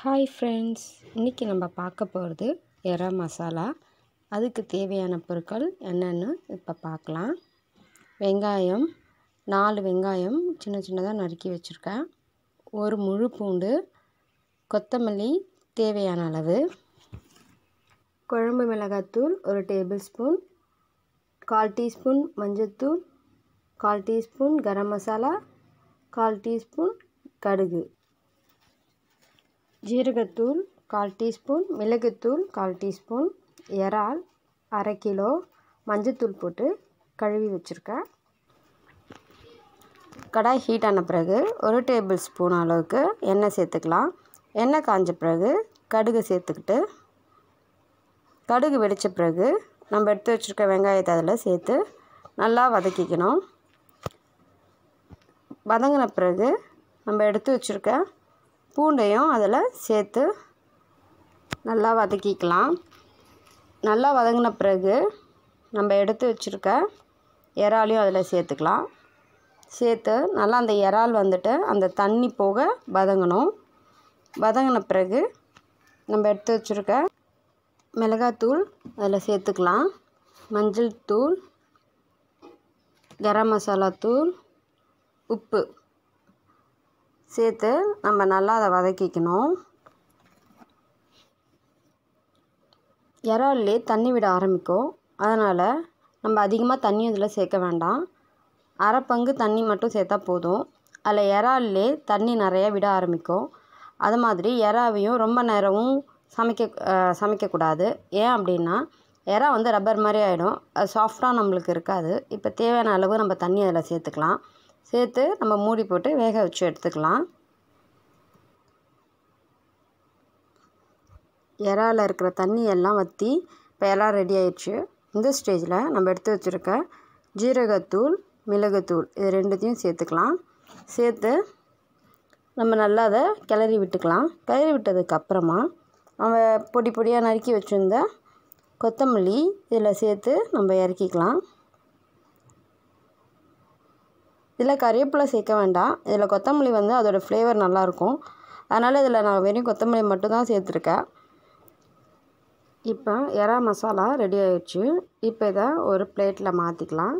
hi friends இன்றைக்கி நம்ம பார்க்க போகிறது எறா மசாலா அதுக்கு தேவையான பொருட்கள் என்னென்னு இப்போ பார்க்கலாம் வெங்காயம் நாலு வெங்காயம் சின்ன சின்னதாக நறுக்கி வச்சுருக்கேன் ஒரு முழு பூண்டு கொத்தமல்லி தேவையான அளவு குழம்பு மிளகாத்தூள் ஒரு டேபிள் ஸ்பூன் கால் டீஸ்பூன் மஞ்சத்தூள் கால் டீஸ்பூன் கரம் மசாலா கால் டீஸ்பூன் கடுகு ஜீரகத்தூள் கால் டீஸ்பூன் மிளகுத்தூள் கால் டீஸ்பூன் இறால் அரை கிலோ மஞ்சத்தூள் போட்டு கழுவி வச்சுருக்கேன் கடாய் ஹீட் ஆன பிறகு ஒரு டேபிள் ஸ்பூன் அளவுக்கு எண்ணெய் சேர்த்துக்கலாம் எண்ணெய் காஞ்ச பிறகு கடுகு சேர்த்துக்கிட்டு கடுகு வெடித்த பிறகு நம்ம எடுத்து வச்சுருக்க வெங்காயத்தை அதில் சேர்த்து நல்லா வதக்கிக்கணும் வதங்கின பிறகு நம்ம எடுத்து வச்சுருக்க பூண்டையும் அதில் சேர்த்து நல்லா வதக்கிக்கலாம் நல்லா வதங்கின பிறகு நம்ம எடுத்து வச்சுருக்க இறாலையும் அதில் சேர்த்துக்கலாம் சேர்த்து நல்லா அந்த இறால் வந்துட்டு அந்த தண்ணி போக வதங்கணும் வதங்கின பிறகு நம்ம எடுத்து வச்சுருக்க மிளகாத்தூள் அதில் சேர்த்துக்கலாம் மஞ்சள் தூள் கரம் மசாலா தூள் உப்பு சேர்த்து நம்ம நல்லா அதை வதக்கிக்கணும் இறால்லே தண்ணி விட ஆரம்பிக்கும் அதனால் நம்ம அதிகமாக தண்ணி இதில் சேர்க்க வேண்டாம் அரை பங்கு தண்ணி மட்டும் சேர்த்தா போதும் அதில் இறால்லே தண்ணி நிறையா விட ஆரம்பிக்கும் அது மாதிரி இறாவையும் ரொம்ப நேரமும் சமைக்க சமைக்கக்கூடாது ஏன் அப்படின்னா இறா வந்து ரப்பர் மாதிரி ஆகிடும் அது சாஃப்டாக நம்மளுக்கு இருக்காது இப்போ தேவையான அளவு நம்ம தண்ணி அதில் சேர்த்துக்கலாம் சேர்த்து நம்ம மூடி போட்டு வேக வச்சு எடுத்துக்கலாம் இறால இருக்கிற தண்ணி எல்லாம் வற்றி இப்போ எல்லாம் ரெடி ஆயிடுச்சு இந்த ஸ்டேஜில் நம்ம எடுத்து வச்சுருக்க ஜீரகத்தூள் மிளகுத்தூள் இது ரெண்டுத்தையும் சேர்த்துக்கலாம் சேர்த்து நம்ம நல்லா அதை கிளறி விட்டுக்கலாம் கிளறி விட்டதுக்கப்புறமா நம்ம பொடி பொடியாக நறுக்கி வச்சுருந்த கொத்தமல்லி இதில் சேர்த்து நம்ம இறக்கிக்கலாம் இதில் கறிவேப்பிலை சேர்க்க வேண்டாம் இதில் கொத்தமல்லி வந்து அதோடய ஃப்ளேவர் நல்லாயிருக்கும் அதனால் இதில் நான் வெறும் கொத்தமல்லி மட்டும்தான் சேர்த்துருக்கேன் இப்போ எறா மசாலா ரெடி ஆயிடுச்சு இப்போ இதை ஒரு பிளேட்டில் மாற்றிக்கலாம்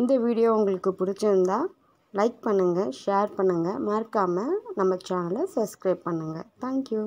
இந்த வீடியோ உங்களுக்கு பிடிச்சிருந்தா லைக் பண்ணுங்கள் ஷேர் பண்ணுங்கள் மறக்காமல் நம்ம சேனலை சப்ஸ்கிரைப் பண்ணுங்கள் தேங்க்யூ